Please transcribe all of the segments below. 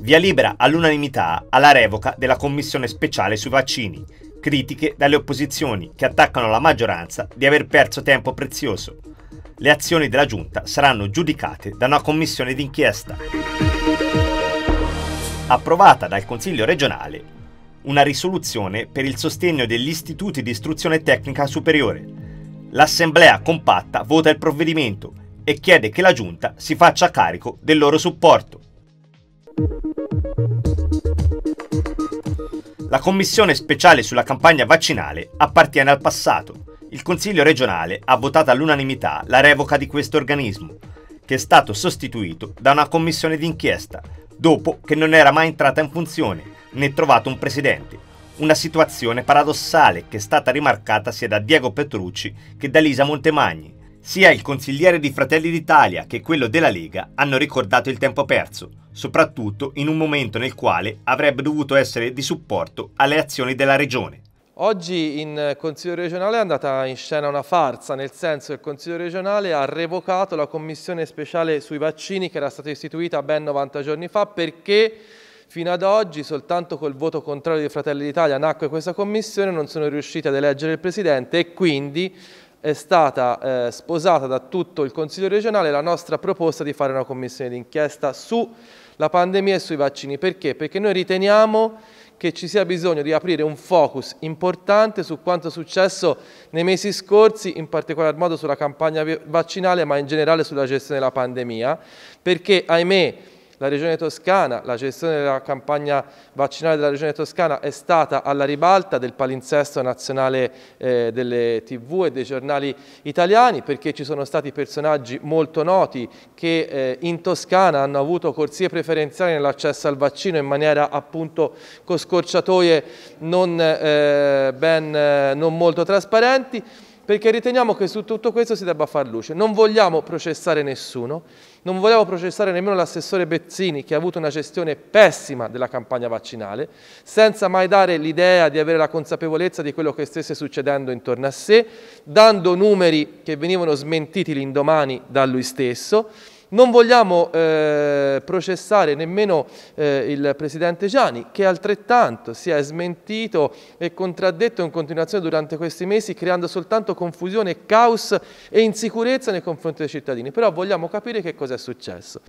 Via libera all'unanimità alla revoca della commissione speciale sui vaccini, critiche dalle opposizioni che attaccano la maggioranza di aver perso tempo prezioso. Le azioni della giunta saranno giudicate da una commissione d'inchiesta. Approvata dal Consiglio regionale una risoluzione per il sostegno degli istituti di istruzione tecnica superiore, L'Assemblea compatta vota il provvedimento e chiede che la Giunta si faccia carico del loro supporto. La Commissione speciale sulla campagna vaccinale appartiene al passato. Il Consiglio regionale ha votato all'unanimità la revoca di questo organismo, che è stato sostituito da una commissione d'inchiesta, dopo che non era mai entrata in funzione né trovato un presidente, una situazione paradossale che è stata rimarcata sia da Diego Petrucci che da Lisa Montemagni. Sia il consigliere di Fratelli d'Italia che quello della Lega hanno ricordato il tempo perso, soprattutto in un momento nel quale avrebbe dovuto essere di supporto alle azioni della Regione. Oggi in Consiglio regionale è andata in scena una farsa, nel senso che il Consiglio regionale ha revocato la commissione speciale sui vaccini che era stata istituita ben 90 giorni fa perché Fino ad oggi soltanto col voto contrario di Fratelli d'Italia nacque questa commissione, non sono riusciti ad eleggere il Presidente e quindi è stata eh, sposata da tutto il Consiglio regionale la nostra proposta di fare una commissione d'inchiesta sulla pandemia e sui vaccini. Perché? Perché noi riteniamo che ci sia bisogno di aprire un focus importante su quanto è successo nei mesi scorsi, in particolar modo sulla campagna vaccinale, ma in generale sulla gestione della pandemia, perché ahimè la Regione Toscana, la gestione della campagna vaccinale della Regione Toscana è stata alla ribalta del palinsesto nazionale eh, delle tv e dei giornali italiani perché ci sono stati personaggi molto noti che eh, in Toscana hanno avuto corsie preferenziali nell'accesso al vaccino in maniera appunto con scorciatoie non, eh, ben, eh, non molto trasparenti perché riteniamo che su tutto questo si debba far luce. Non vogliamo processare nessuno, non vogliamo processare nemmeno l'assessore Bezzini che ha avuto una gestione pessima della campagna vaccinale, senza mai dare l'idea di avere la consapevolezza di quello che stesse succedendo intorno a sé, dando numeri che venivano smentiti l'indomani da lui stesso non vogliamo eh, processare nemmeno eh, il Presidente Gianni, che altrettanto si è smentito e contraddetto in continuazione durante questi mesi, creando soltanto confusione, caos e insicurezza nei confronti dei cittadini. Però vogliamo capire che cosa è successo.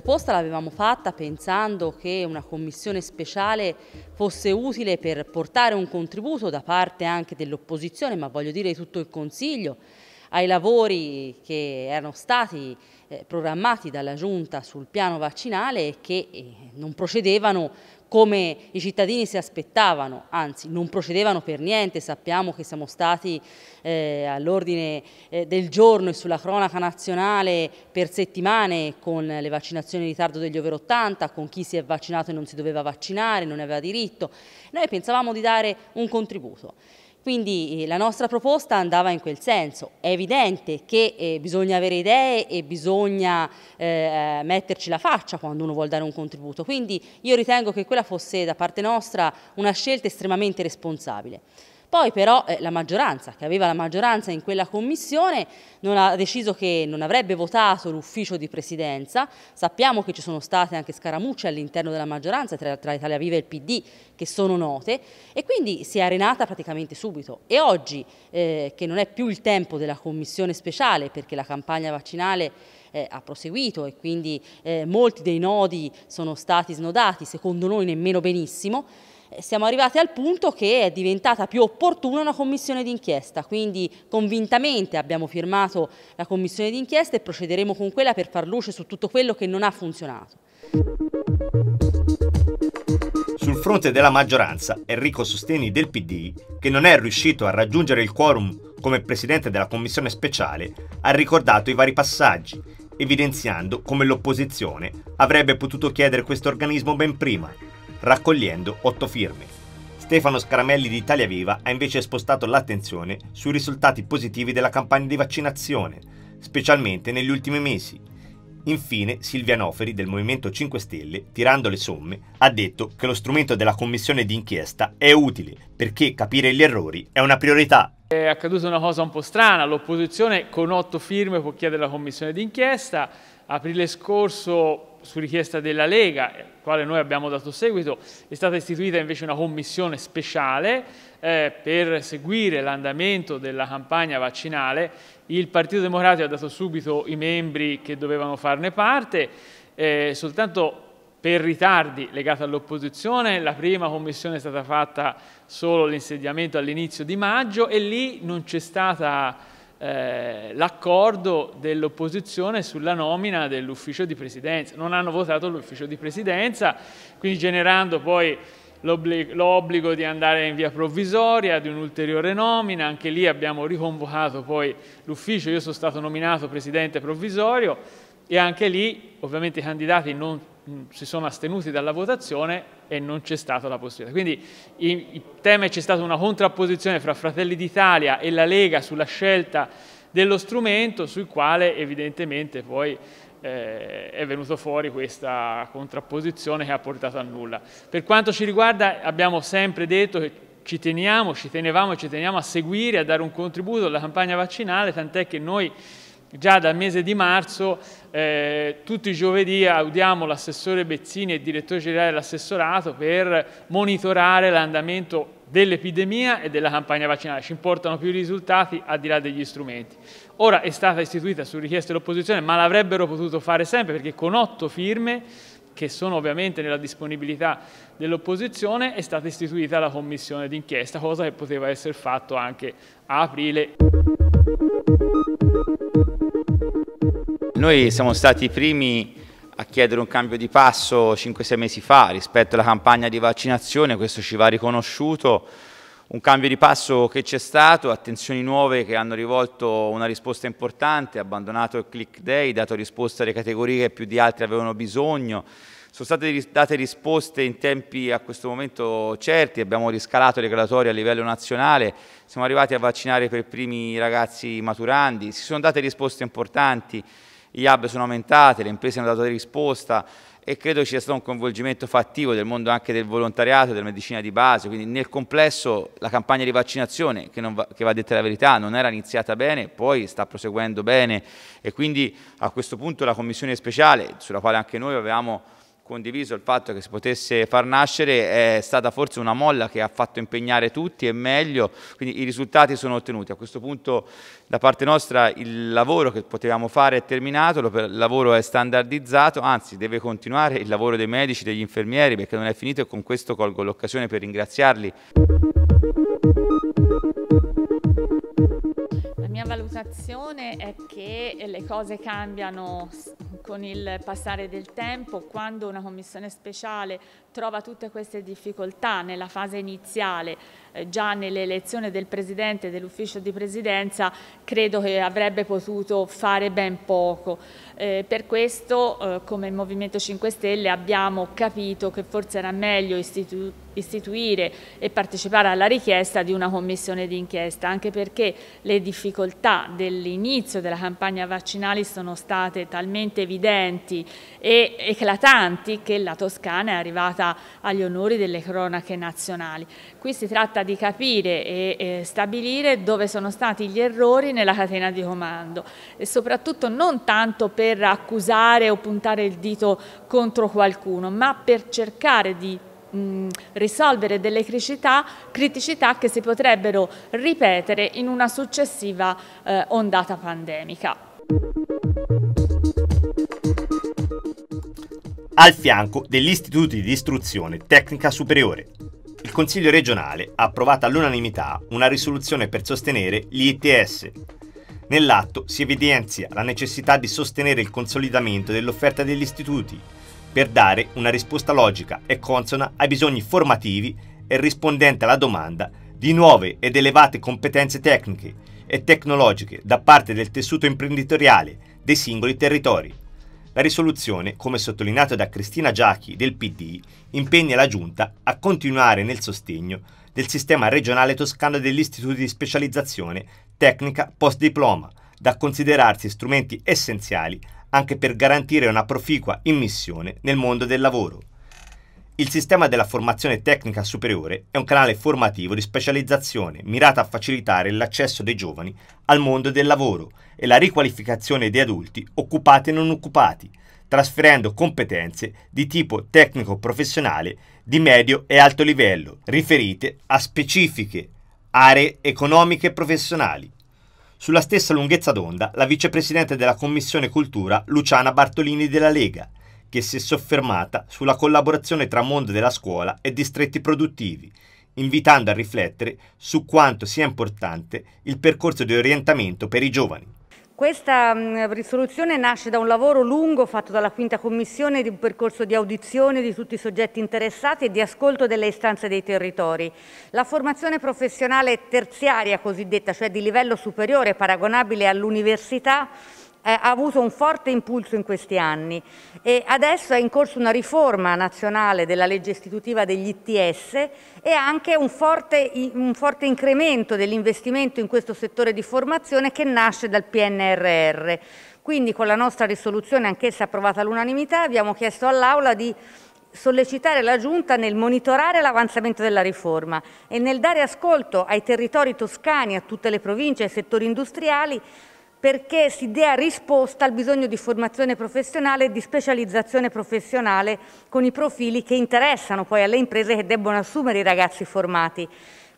proposta l'avevamo fatta pensando che una commissione speciale fosse utile per portare un contributo da parte anche dell'opposizione, ma voglio dire di tutto il Consiglio, ai lavori che erano stati eh, programmati dalla Giunta sul piano vaccinale e che eh, non procedevano come i cittadini si aspettavano, anzi non procedevano per niente, sappiamo che siamo stati eh, all'ordine eh, del giorno e sulla cronaca nazionale per settimane con le vaccinazioni in ritardo degli over 80, con chi si è vaccinato e non si doveva vaccinare, non aveva diritto, noi pensavamo di dare un contributo. Quindi eh, la nostra proposta andava in quel senso. È evidente che eh, bisogna avere idee e bisogna eh, eh metterci la faccia quando uno vuole dare un contributo. Quindi io ritengo che quella fosse da parte nostra una scelta estremamente responsabile. Poi però eh, la maggioranza, che aveva la maggioranza in quella commissione, non ha deciso che non avrebbe votato l'ufficio di presidenza. Sappiamo che ci sono state anche scaramucce all'interno della maggioranza tra, tra Italia Viva e il PD che sono note e quindi si è arenata praticamente subito. E oggi, eh, che non è più il tempo della commissione speciale perché la campagna vaccinale eh, ha proseguito e quindi eh, molti dei nodi sono stati snodati, secondo noi nemmeno benissimo, eh, siamo arrivati al punto che è diventata più opportuna una commissione d'inchiesta, quindi convintamente abbiamo firmato la commissione d'inchiesta e procederemo con quella per far luce su tutto quello che non ha funzionato. Sul fronte della maggioranza, Enrico Sosteni del PD, che non è riuscito a raggiungere il quorum come presidente della commissione speciale, ha ricordato i vari passaggi, evidenziando come l'opposizione avrebbe potuto chiedere questo organismo ben prima raccogliendo 8 firme. Stefano Scaramelli di Italia Viva ha invece spostato l'attenzione sui risultati positivi della campagna di vaccinazione, specialmente negli ultimi mesi. Infine Silvia Noferi del Movimento 5 Stelle, tirando le somme, ha detto che lo strumento della commissione d'inchiesta è utile perché capire gli errori è una priorità. È accaduta una cosa un po' strana, l'opposizione con otto firme può chiedere la commissione d'inchiesta, aprile scorso su richiesta della Lega, al quale noi abbiamo dato seguito, è stata istituita invece una commissione speciale eh, per seguire l'andamento della campagna vaccinale. Il Partito Democratico ha dato subito i membri che dovevano farne parte, eh, soltanto per ritardi legati all'opposizione, la prima commissione è stata fatta solo l'insediamento all'inizio di maggio e lì non c'è stata eh, l'accordo dell'opposizione sulla nomina dell'ufficio di presidenza. Non hanno votato l'ufficio di presidenza, quindi generando poi l'obbligo di andare in via provvisoria, di un'ulteriore nomina, anche lì abbiamo riconvocato poi l'ufficio, io sono stato nominato presidente provvisorio, e anche lì ovviamente i candidati non mm, si sono astenuti dalla votazione e non c'è stata la possibilità. Quindi il tema è c'è stata una contrapposizione fra Fratelli d'Italia e la Lega sulla scelta dello strumento sul quale evidentemente poi eh, è venuto fuori questa contrapposizione che ha portato a nulla. Per quanto ci riguarda abbiamo sempre detto che ci teniamo, ci tenevamo e ci teniamo a seguire, a dare un contributo alla campagna vaccinale, tant'è che noi Già dal mese di marzo, eh, tutti i giovedì, audiamo l'assessore Bezzini e il direttore generale dell'assessorato per monitorare l'andamento dell'epidemia e della campagna vaccinale. Ci importano più i risultati al di là degli strumenti. Ora è stata istituita su richiesta dell'opposizione, ma l'avrebbero potuto fare sempre perché con otto firme che sono ovviamente nella disponibilità dell'opposizione, è stata istituita la commissione d'inchiesta, cosa che poteva essere fatto anche a aprile. Noi siamo stati i primi a chiedere un cambio di passo 5-6 mesi fa rispetto alla campagna di vaccinazione, questo ci va riconosciuto, un cambio di passo che c'è stato, attenzioni nuove che hanno rivolto una risposta importante, abbandonato il click day, dato risposta alle categorie che più di altre avevano bisogno, sono state date risposte in tempi a questo momento certi, abbiamo riscalato le gradatorie a livello nazionale, siamo arrivati a vaccinare per primi i ragazzi maturandi, si sono date risposte importanti, gli hub sono aumentati, le imprese hanno dato risposta e credo ci sia stato un coinvolgimento fattivo del mondo anche del volontariato, della medicina di base, quindi nel complesso la campagna di vaccinazione, che, va, che va detta la verità, non era iniziata bene, poi sta proseguendo bene e quindi a questo punto la commissione speciale, sulla quale anche noi avevamo condiviso il fatto che si potesse far nascere è stata forse una molla che ha fatto impegnare tutti e meglio, quindi i risultati sono ottenuti. A questo punto da parte nostra il lavoro che potevamo fare è terminato, il lavoro è standardizzato, anzi deve continuare il lavoro dei medici, degli infermieri perché non è finito e con questo colgo l'occasione per ringraziarli. impressione è che le cose cambiano con il passare del tempo, quando una commissione speciale trova tutte queste difficoltà nella fase iniziale, eh, già nell'elezione del Presidente dell'Ufficio di Presidenza, credo che avrebbe potuto fare ben poco. Eh, per questo, eh, come Movimento 5 Stelle, abbiamo capito che forse era meglio istitu istituire e partecipare alla richiesta di una commissione d'inchiesta, anche perché le difficoltà dell'inizio della campagna vaccinale sono state talmente evidenti e eclatanti che la Toscana è arrivata portata agli onori delle cronache nazionali. Qui si tratta di capire e eh, stabilire dove sono stati gli errori nella catena di comando e soprattutto non tanto per accusare o puntare il dito contro qualcuno, ma per cercare di risolvere delle criticità, criticità, che si potrebbero ripetere in una successiva eh, ondata pandemica. al fianco degli istituti di istruzione tecnica superiore. Il Consiglio regionale ha approvato all'unanimità una risoluzione per sostenere gli ITS. Nell'atto si evidenzia la necessità di sostenere il consolidamento dell'offerta degli istituti per dare una risposta logica e consona ai bisogni formativi e rispondente alla domanda di nuove ed elevate competenze tecniche e tecnologiche da parte del tessuto imprenditoriale dei singoli territori. La risoluzione, come sottolineato da Cristina Giachi del PD, impegna la Giunta a continuare nel sostegno del sistema regionale toscano degli istituti di specializzazione tecnica post-diploma, da considerarsi strumenti essenziali anche per garantire una proficua immissione nel mondo del lavoro. Il sistema della formazione tecnica superiore è un canale formativo di specializzazione mirata a facilitare l'accesso dei giovani al mondo del lavoro e la riqualificazione di adulti occupati e non occupati, trasferendo competenze di tipo tecnico-professionale di medio e alto livello, riferite a specifiche aree economiche e professionali. Sulla stessa lunghezza d'onda, la vicepresidente della Commissione Cultura Luciana Bartolini della Lega che si è soffermata sulla collaborazione tra mondo della scuola e distretti produttivi, invitando a riflettere su quanto sia importante il percorso di orientamento per i giovani. Questa mm, risoluzione nasce da un lavoro lungo fatto dalla quinta commissione di un percorso di audizione di tutti i soggetti interessati e di ascolto delle istanze dei territori. La formazione professionale terziaria cosiddetta, cioè di livello superiore paragonabile all'università, eh, ha avuto un forte impulso in questi anni e adesso è in corso una riforma nazionale della legge istitutiva degli ITS e anche un forte, un forte incremento dell'investimento in questo settore di formazione che nasce dal PNRR. Quindi con la nostra risoluzione, anch'essa approvata all'unanimità, abbiamo chiesto all'Aula di sollecitare la Giunta nel monitorare l'avanzamento della riforma e nel dare ascolto ai territori toscani, a tutte le province, ai settori industriali, perché si dia risposta al bisogno di formazione professionale e di specializzazione professionale con i profili che interessano poi alle imprese che debbono assumere i ragazzi formati.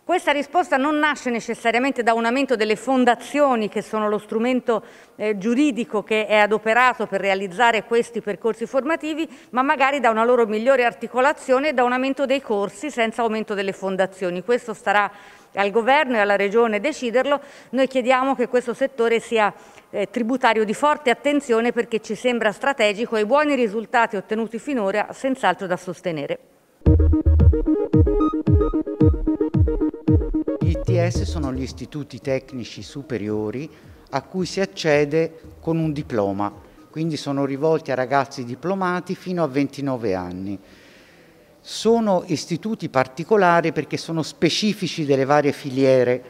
Questa risposta non nasce necessariamente da un aumento delle fondazioni che sono lo strumento eh, giuridico che è adoperato per realizzare questi percorsi formativi, ma magari da una loro migliore articolazione e da un aumento dei corsi senza aumento delle fondazioni. Questo starà al governo e alla regione deciderlo, noi chiediamo che questo settore sia eh, tributario di forte attenzione perché ci sembra strategico e i buoni risultati ottenuti finora senz'altro da sostenere. Gli ITS sono gli istituti tecnici superiori a cui si accede con un diploma, quindi sono rivolti a ragazzi diplomati fino a 29 anni sono istituti particolari perché sono specifici delle varie filiere,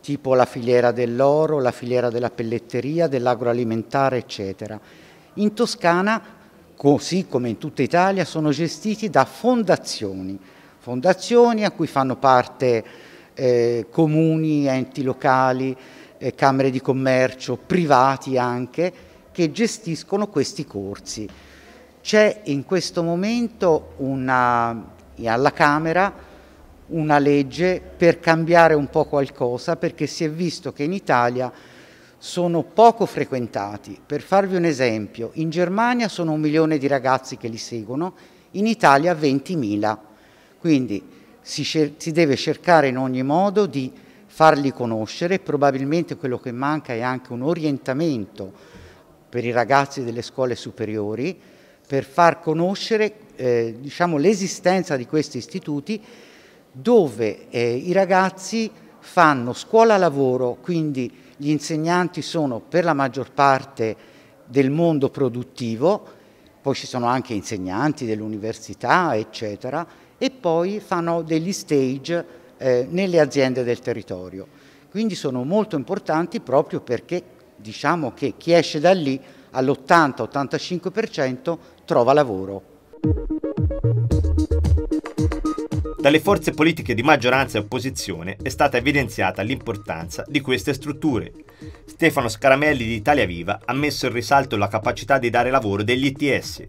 tipo la filiera dell'oro, la filiera della pelletteria, dell'agroalimentare, eccetera. In Toscana, così come in tutta Italia, sono gestiti da fondazioni, fondazioni a cui fanno parte eh, comuni, enti locali, eh, camere di commercio, privati anche, che gestiscono questi corsi. C'è in questo momento una, alla Camera una legge per cambiare un po' qualcosa perché si è visto che in Italia sono poco frequentati. Per farvi un esempio, in Germania sono un milione di ragazzi che li seguono, in Italia 20.000. Quindi si, si deve cercare in ogni modo di farli conoscere, probabilmente quello che manca è anche un orientamento per i ragazzi delle scuole superiori, per far conoscere eh, diciamo, l'esistenza di questi istituti dove eh, i ragazzi fanno scuola-lavoro, quindi gli insegnanti sono per la maggior parte del mondo produttivo, poi ci sono anche insegnanti dell'università, eccetera, e poi fanno degli stage eh, nelle aziende del territorio. Quindi sono molto importanti proprio perché diciamo che chi esce da lì all'80-85% trova lavoro. Dalle forze politiche di maggioranza e opposizione è stata evidenziata l'importanza di queste strutture. Stefano Scaramelli di Italia Viva ha messo in risalto la capacità di dare lavoro degli ITS,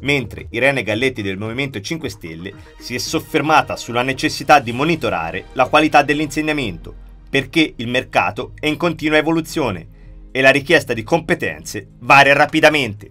mentre Irene Galletti del Movimento 5 Stelle si è soffermata sulla necessità di monitorare la qualità dell'insegnamento, perché il mercato è in continua evoluzione e la richiesta di competenze varia rapidamente.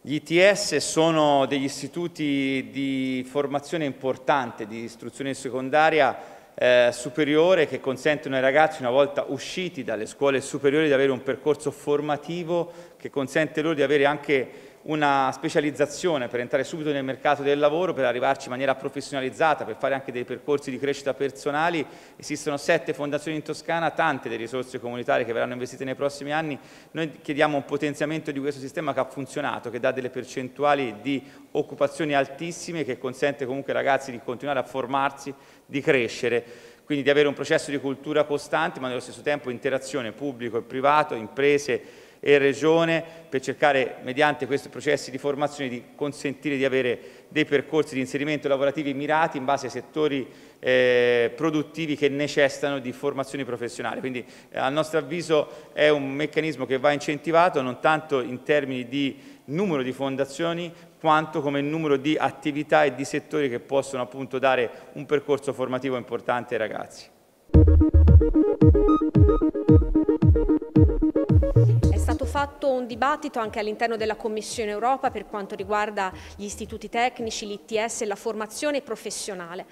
Gli ITS sono degli istituti di formazione importante, di istruzione secondaria eh, superiore che consentono ai ragazzi una volta usciti dalle scuole superiori di avere un percorso formativo che consente loro di avere anche una specializzazione per entrare subito nel mercato del lavoro, per arrivarci in maniera professionalizzata, per fare anche dei percorsi di crescita personali. Esistono sette fondazioni in Toscana, tante delle risorse comunitarie che verranno investite nei prossimi anni. Noi chiediamo un potenziamento di questo sistema che ha funzionato, che dà delle percentuali di occupazioni altissime, che consente comunque ai ragazzi di continuare a formarsi, di crescere quindi di avere un processo di cultura costante ma nello stesso tempo interazione pubblico e privato, imprese, e Regione per cercare, mediante questi processi di formazione, di consentire di avere dei percorsi di inserimento lavorativi mirati in base ai settori eh, produttivi che necessitano di formazione professionale. Quindi eh, a nostro avviso è un meccanismo che va incentivato non tanto in termini di numero di fondazioni quanto come numero di attività e di settori che possono appunto dare un percorso formativo importante ai ragazzi. fatto un dibattito anche all'interno della Commissione Europa per quanto riguarda gli istituti tecnici, l'ITS e la formazione professionale.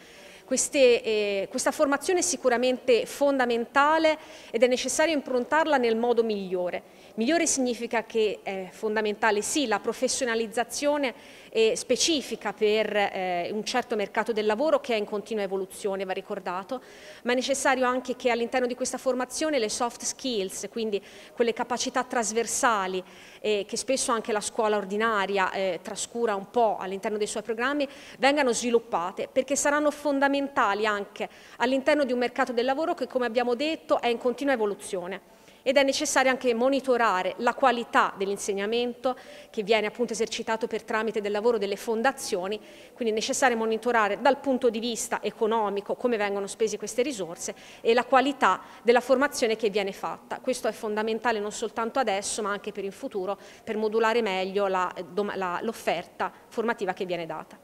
Queste, eh, questa formazione è sicuramente fondamentale ed è necessario improntarla nel modo migliore. Migliore significa che è fondamentale sì la professionalizzazione eh, specifica per eh, un certo mercato del lavoro che è in continua evoluzione, va ricordato, ma è necessario anche che all'interno di questa formazione le soft skills, quindi quelle capacità trasversali, eh, che spesso anche la scuola ordinaria eh, trascura un po' all'interno dei suoi programmi, vengano sviluppate perché saranno fondamentali anche all'interno di un mercato del lavoro che come abbiamo detto è in continua evoluzione ed è necessario anche monitorare la qualità dell'insegnamento che viene appunto esercitato per tramite del lavoro delle fondazioni, quindi è necessario monitorare dal punto di vista economico come vengono spese queste risorse e la qualità della formazione che viene fatta. Questo è fondamentale non soltanto adesso ma anche per il futuro per modulare meglio l'offerta formativa che viene data.